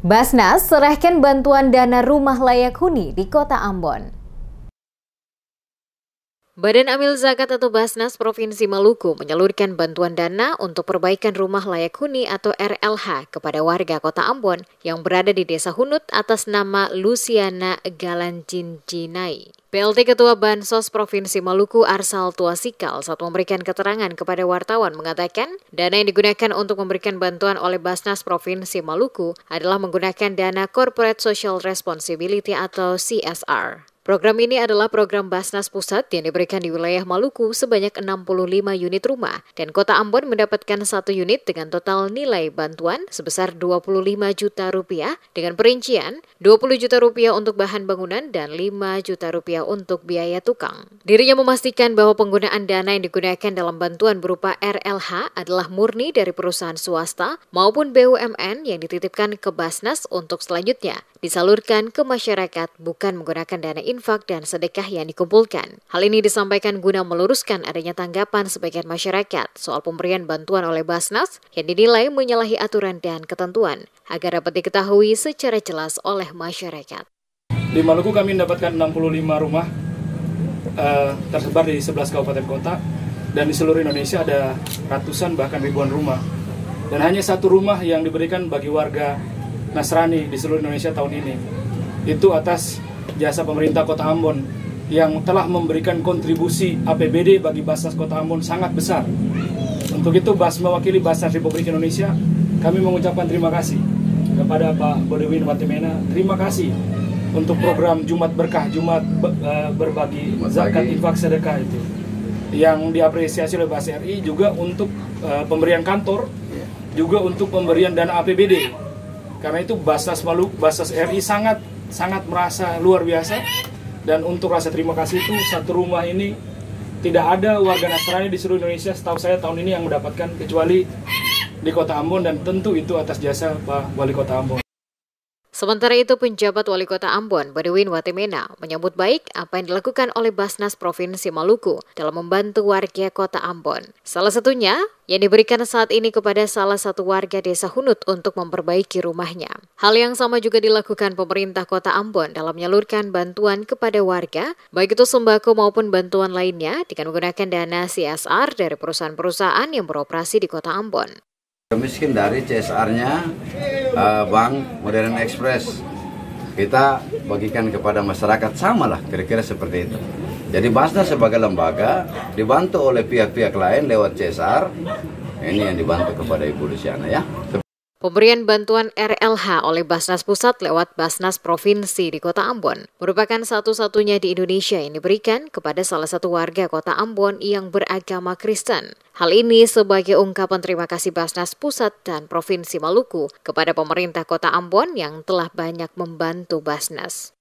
Basnas serahkan bantuan dana rumah layak huni di kota Ambon. Badan Amil Zakat atau Basnas Provinsi Maluku menyalurkan bantuan dana untuk perbaikan rumah layak huni atau RLH kepada warga kota Ambon yang berada di Desa Hunut atas nama Luciana Galanjinjinai. PLT Ketua Bansos Provinsi Maluku Arsal Tuasikal saat memberikan keterangan kepada wartawan mengatakan dana yang digunakan untuk memberikan bantuan oleh Basnas Provinsi Maluku adalah menggunakan dana Corporate Social Responsibility atau CSR. Program ini adalah program Basnas Pusat yang diberikan di wilayah Maluku sebanyak 65 unit rumah dan Kota Ambon mendapatkan satu unit dengan total nilai bantuan sebesar 25 juta rupiah dengan perincian 20 juta rupiah untuk bahan bangunan dan 5 juta rupiah untuk biaya tukang. Dirinya memastikan bahwa penggunaan dana yang digunakan dalam bantuan berupa RLH adalah murni dari perusahaan swasta maupun BUMN yang dititipkan ke Basnas untuk selanjutnya disalurkan ke masyarakat bukan menggunakan dana info infak dan sedekah yang dikumpulkan. Hal ini disampaikan guna meluruskan adanya tanggapan sebagian masyarakat soal pemberian bantuan oleh Basnas yang dinilai menyalahi aturan dan ketentuan agar dapat diketahui secara jelas oleh masyarakat. Di Maluku kami mendapatkan 65 rumah uh, tersebar di 11 kabupaten kota dan di seluruh Indonesia ada ratusan bahkan ribuan rumah. Dan hanya satu rumah yang diberikan bagi warga Nasrani di seluruh Indonesia tahun ini. Itu atas jasa pemerintah Kota Ambon yang telah memberikan kontribusi APBD bagi Basnas Kota Ambon sangat besar. Untuk itu, Bas mewakili Basnas Republik Indonesia, kami mengucapkan terima kasih kepada Pak Bodewin Watimena. Terima kasih untuk program Jumat Berkah, Jumat e, Berbagi, Zakat Infak Sedekah itu. Yang diapresiasi oleh Bas RI juga untuk e, pemberian kantor, iya. juga untuk pemberian dana APBD. Karena itu Basnas Maluku, Basnas RI sangat sangat merasa luar biasa dan untuk rasa terima kasih itu satu rumah ini tidak ada warga Nasrani di seluruh Indonesia setahu saya tahun ini yang mendapatkan kecuali di kota Ambon dan tentu itu atas jasa Pak Wali Kota Ambon. Sementara itu, penjabat wali kota Ambon, Badewin Watemena, menyambut baik apa yang dilakukan oleh Basnas Provinsi Maluku dalam membantu warga kota Ambon. Salah satunya yang diberikan saat ini kepada salah satu warga desa Hunut untuk memperbaiki rumahnya. Hal yang sama juga dilakukan pemerintah kota Ambon dalam menyalurkan bantuan kepada warga, baik itu sembako maupun bantuan lainnya dengan menggunakan dana CSR dari perusahaan-perusahaan yang beroperasi di kota Ambon. Kemiskin dari CSR-nya uh, Bank Modern Express kita bagikan kepada masyarakat samalah kira-kira seperti itu. Jadi Basnas sebagai lembaga dibantu oleh pihak-pihak lain lewat CSR ini yang dibantu kepada Ibu Luciana ya. Pemberian bantuan RLH oleh Basnas Pusat lewat Basnas Provinsi di Kota Ambon merupakan satu-satunya di Indonesia yang diberikan kepada salah satu warga Kota Ambon yang beragama Kristen. Hal ini sebagai ungkapan terima kasih Basnas Pusat dan Provinsi Maluku kepada pemerintah Kota Ambon yang telah banyak membantu Basnas.